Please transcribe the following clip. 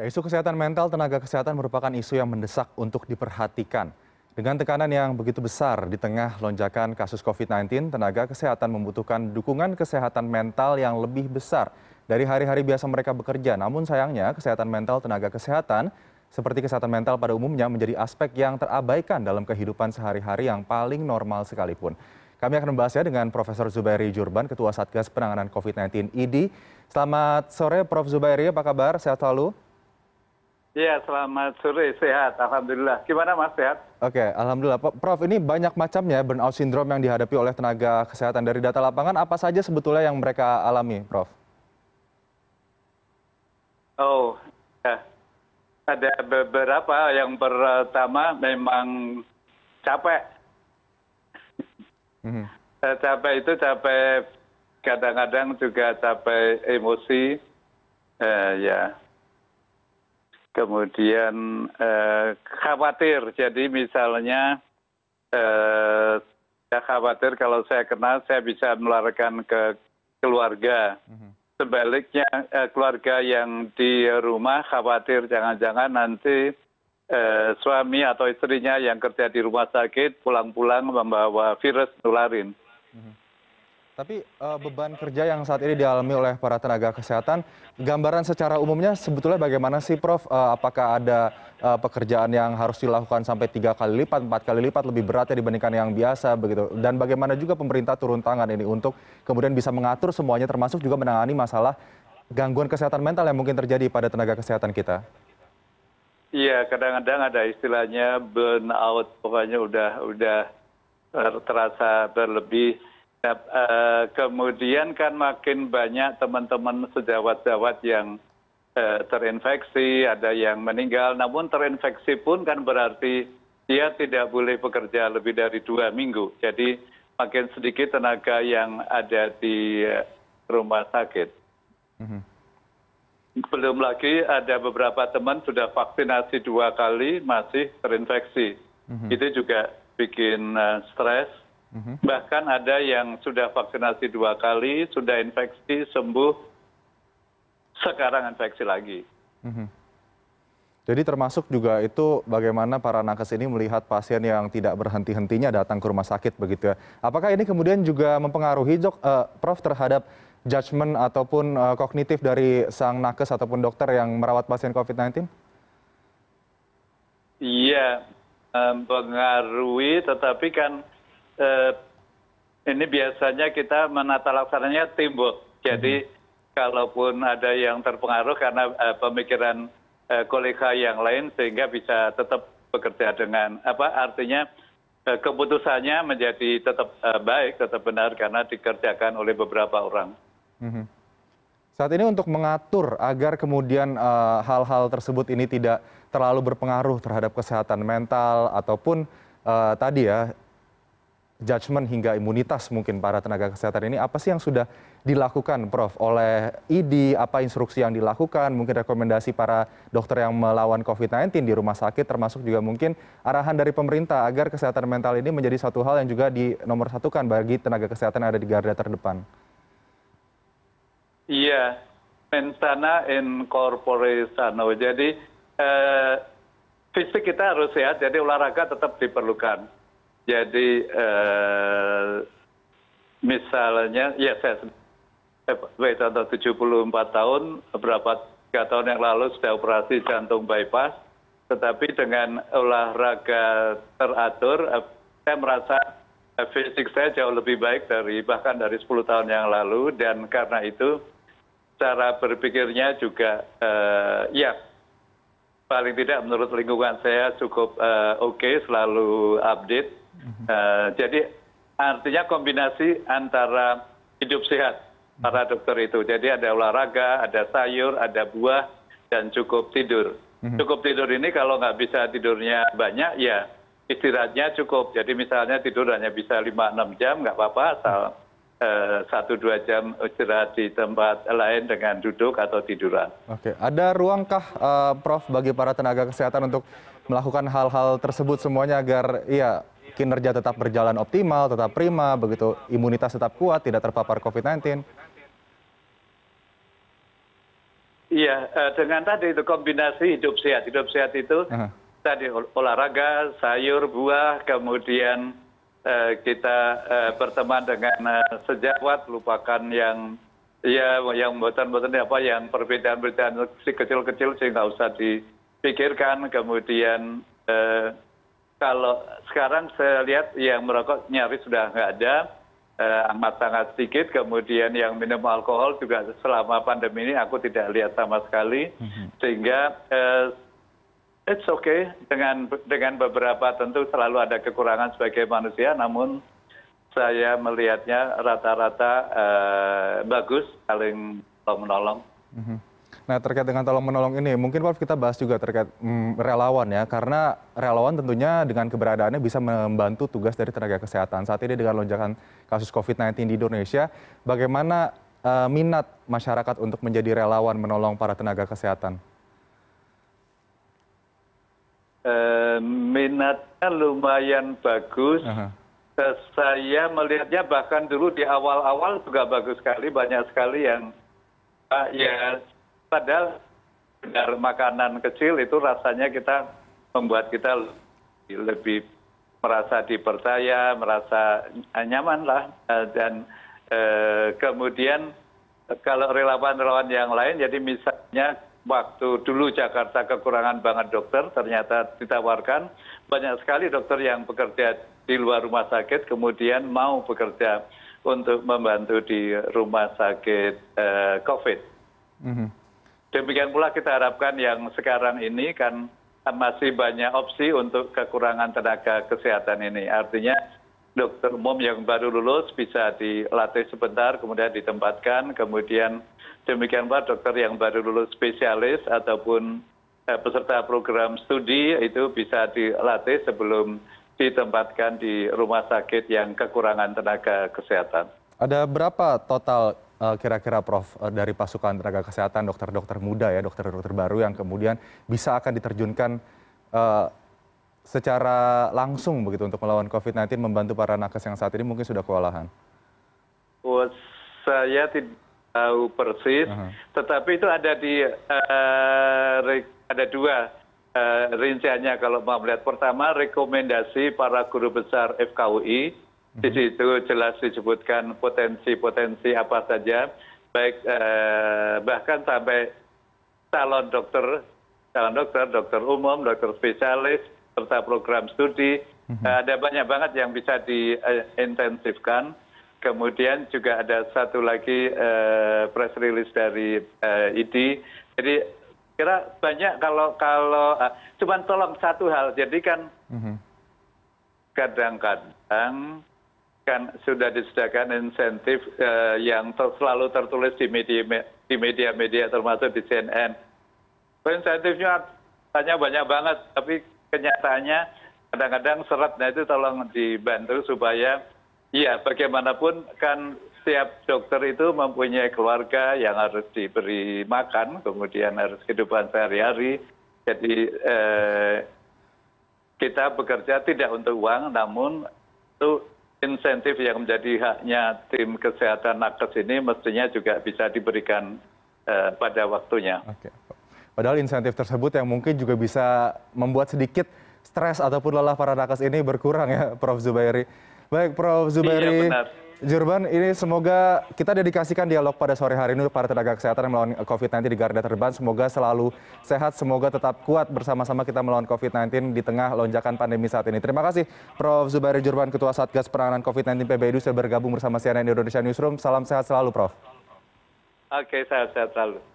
Isu kesehatan mental tenaga kesehatan merupakan isu yang mendesak untuk diperhatikan. Dengan tekanan yang begitu besar di tengah lonjakan kasus COVID-19, tenaga kesehatan membutuhkan dukungan kesehatan mental yang lebih besar dari hari-hari biasa mereka bekerja. Namun sayangnya, kesehatan mental tenaga kesehatan seperti kesehatan mental pada umumnya menjadi aspek yang terabaikan dalam kehidupan sehari-hari yang paling normal sekalipun. Kami akan membahasnya dengan Profesor Zubairi Jurban, Ketua Satgas Penanganan COVID-19 ID. Selamat sore Prof. Zubairi, apa kabar? Sehat selalu? Ya, selamat sore, sehat. Alhamdulillah. Gimana Mas, sehat? Oke, Alhamdulillah. Prof, ini banyak macamnya ya, burnout syndrome yang dihadapi oleh tenaga kesehatan. Dari data lapangan, apa saja sebetulnya yang mereka alami, Prof? Oh, ya. ada beberapa. Yang pertama memang capek. Mm -hmm. Eh, capek itu capek, kadang-kadang juga capek emosi. Eh, ya, kemudian eh, khawatir jadi misalnya saya eh, khawatir kalau saya kena saya bisa melarikan ke keluarga mhm. sebaliknya eh, keluarga yang di rumah khawatir jangan-jangan nanti eh, suami atau istrinya yang kerja di rumah sakit pulang-pulang membawa virus nularin mhm. Tapi uh, beban kerja yang saat ini dialami oleh para tenaga kesehatan, gambaran secara umumnya sebetulnya bagaimana sih Prof? Uh, apakah ada uh, pekerjaan yang harus dilakukan sampai tiga kali lipat, empat kali lipat lebih berat ya dibandingkan yang biasa begitu? Dan bagaimana juga pemerintah turun tangan ini untuk kemudian bisa mengatur semuanya termasuk juga menangani masalah gangguan kesehatan mental yang mungkin terjadi pada tenaga kesehatan kita? Iya, kadang-kadang ada istilahnya burnout, pokoknya udah udah terasa berlebih Nah, eh, kemudian kan makin banyak teman teman sejawat jawat yang eh, terinfeksi ada yang meninggal namun terinfeksi pun kan berarti dia tidak boleh bekerja lebih dari dua minggu jadi makin sedikit tenaga yang ada di eh, rumah sakit mhm. belum lagi ada beberapa teman sudah vaksinasi dua kali masih terinfeksi mhm. itu juga bikin stres bahkan ada yang sudah vaksinasi dua kali sudah infeksi sembuh sekarang infeksi lagi mhm. jadi termasuk juga itu bagaimana para nakes ini melihat pasien yang tidak berhenti-hentinya datang ke rumah sakit begitu ya. Apakah ini kemudian juga mempengaruhi Jok, uh, eh, Prof terhadap judgement ataupun uh, kognitif dari sang nakes ataupun dokter yang merawat pasien COVID-19? Iya, mempengaruhi tetapi kan Eh, ini biasanya kita menata laksananya timbul. jadi mhm. kalaupun ada yang terpengaruh karena eh, pemikiran eh, kolega yang lain sehingga bisa tetap bekerja dengan apa artinya keputusannya menjadi tetap baik tetap benar karena dikerjakan oleh beberapa orang. Mhm. Saat ini untuk mengatur agar kemudian hal-hal tersebut ini tidak terlalu berpengaruh terhadap kesehatan mental ataupun tadi ya judgement hingga imunitas mungkin para tenaga kesehatan ini apa sih yang sudah dilakukan Prof oleh ID apa instruksi yang dilakukan mungkin rekomendasi para dokter yang melawan COVID-19 di rumah sakit termasuk juga mungkin arahan dari pemerintah agar kesehatan mental ini menjadi satu hal yang juga di nomor satukan bagi tenaga kesehatan yang ada di garda terdepan. Iya, mentana in sano. Jadi eh, fisik kita harus sehat, jadi olahraga tetap diperlukan jadi eh, misalnya ya saya sebagai eh, contoh tujuh puluh empat tahun beberapa tiga tahun yang lalu sudah operasi jantung bypass tetapi dengan olahraga teratur eh, saya merasa fisik saya jauh lebih baik dari bahkan dari 10 tahun yang lalu dan karena itu cara berpikirnya juga ya paling tidak menurut lingkungan saya cukup oke selalu update Mhm. Eh, jadi artinya kombinasi antara hidup sehat para mhm. dokter itu jadi ada olahraga ada sayur ada buah dan cukup tidur mhm. cukup tidur ini kalau nggak bisa tidurnya banyak ya istirahatnya cukup jadi misalnya tidur hanya bisa lima enam jam nggak apa-apa asal eh, satu dua jam istirahat di tempat lain dengan duduk atau tiduran. Oke, ada ruangkah uh, Prof bagi para tenaga kesehatan untuk melakukan hal-hal tersebut semuanya agar ya kinerja tetap berjalan optimal, tetap prima, begitu imunitas tetap kuat, tidak terpapar COVID-19? Iya, eh, dengan tadi itu kombinasi hidup sehat. Hidup sehat itu uh -huh. tadi olahraga, sayur, buah, kemudian uh, kita uh, berteman dengan uh, sejawat, lupakan yang ya yang buatan-buatan apa yang perbedaan-perbedaan si kecil-kecil sehingga nggak usah dipikirkan. Kemudian kalau sekarang saya lihat yang merokok nyaris sudah nggak ada eh, amat sangat sedikit kemudian yang minum alkohol juga selama pandemi ini aku tidak lihat sama sekali mhm. sehingga eh, it's okay dengan dengan beberapa tentu selalu ada kekurangan sebagai manusia namun saya melihatnya rata-rata eh, bagus saling menolong mhm. Nah terkait dengan tolong menolong ini, mungkin Prof kita bahas juga terkait hmm, relawan ya, karena relawan tentunya dengan keberadaannya bisa membantu tugas dari tenaga kesehatan. Saat ini dengan lonjakan kasus COVID-19 di Indonesia, bagaimana uh, minat masyarakat untuk menjadi relawan menolong para tenaga kesehatan? Uh, minatnya lumayan bagus. Uh eh, -huh. saya melihatnya bahkan dulu di awal-awal juga bagus sekali, banyak sekali yang ya padahal makanan kecil itu rasanya kita membuat kita lebih merasa dipercaya merasa nyaman lah eh, dan eh, kemudian kalau relawan relawan yang lain jadi misalnya waktu dulu Jakarta kekurangan banget dokter ternyata ditawarkan banyak sekali dokter yang bekerja di luar rumah sakit kemudian mau bekerja untuk membantu di rumah sakit eh, COVID. Mhm demikian pula kita harapkan yang sekarang ini kan masih banyak opsi untuk kekurangan tenaga kesehatan ini artinya dokter umum yang baru lulus bisa dilatih sebentar kemudian ditempatkan kemudian demikian pula dokter yang baru lulus spesialis ataupun eh, peserta program studi itu bisa dilatih sebelum ditempatkan di rumah sakit yang kekurangan tenaga kesehatan. Ada berapa total Eh, kira-kira Prof eh, dari pasukan tenaga kesehatan dokter-dokter muda ya dokter-dokter baru yang kemudian bisa akan diterjunkan uh, secara langsung begitu untuk melawan COVID-19 membantu para nakes yang saat ini mungkin sudah kewalahan? Oh, saya tidak tahu persis, uh -huh. tetapi itu ada di uh, ada dua uh, rinciannya kalau mau melihat. Pertama, rekomendasi para guru besar FKUI di situ jelas disebutkan potensi potensi apa saja baik eh, bahkan sampai calon dokter calon dokter dokter umum dokter spesialis serta program studi mhm. eh, ada banyak banget yang bisa diintensifkan kemudian juga ada satu lagi eh, press release dari ID jadi kira banyak kalau kalau cuman tolong satu hal jadi kan mhm. kadang-kadang kan sudah disediakan insentif eh, yang selalu tertulis di media media termasuk di cnn insentifnya banyak banyak banget tapi kenyataannya kadang kadang seratnya itu tolong dibantu supaya ya bagaimanapun kan setiap dokter itu mempunyai keluarga yang harus diberi makan, kemudian harus kehidupan sehari-hari. Jadi eh, kita bekerja tidak untuk uang, namun itu insentif yang menjadi haknya tim kesehatan nakes ini mestinya juga bisa diberikan eh, pada waktunya. Oke. Padahal insentif tersebut yang mungkin juga bisa membuat sedikit stres ataupun lelah para nakes ini berkurang ya, Prof. Zubairi. Baik, Prof. Zubairi. Iya, benar. Jurban, ini semoga kita dedikasikan dialog pada sore hari ini para tenaga kesehatan yang melawan COVID-19 di garda terdepan. Semoga selalu sehat, semoga tetap kuat bersama-sama kita melawan COVID-19 di tengah lonjakan pandemi saat ini. Terima kasih Prof. Zubairi Jurban, Ketua Satgas Penanganan COVID-19 PBIDU sudah bergabung bersama CNN Indonesia Newsroom. Salam sehat selalu, Prof. Oke, sehat-sehat selalu.